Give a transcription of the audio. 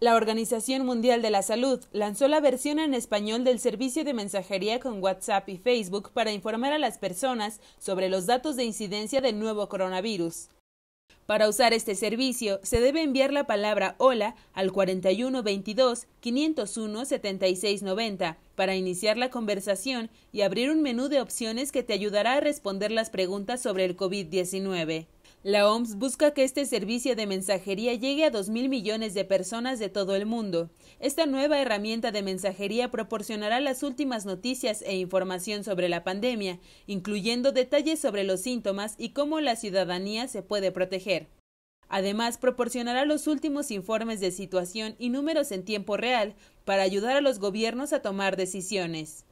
La Organización Mundial de la Salud lanzó la versión en español del servicio de mensajería con WhatsApp y Facebook para informar a las personas sobre los datos de incidencia del nuevo coronavirus. Para usar este servicio, se debe enviar la palabra hola al 4122-501-7690 para iniciar la conversación y abrir un menú de opciones que te ayudará a responder las preguntas sobre el COVID-19. La OMS busca que este servicio de mensajería llegue a 2.000 millones de personas de todo el mundo. Esta nueva herramienta de mensajería proporcionará las últimas noticias e información sobre la pandemia, incluyendo detalles sobre los síntomas y cómo la ciudadanía se puede proteger. Además, proporcionará los últimos informes de situación y números en tiempo real para ayudar a los gobiernos a tomar decisiones.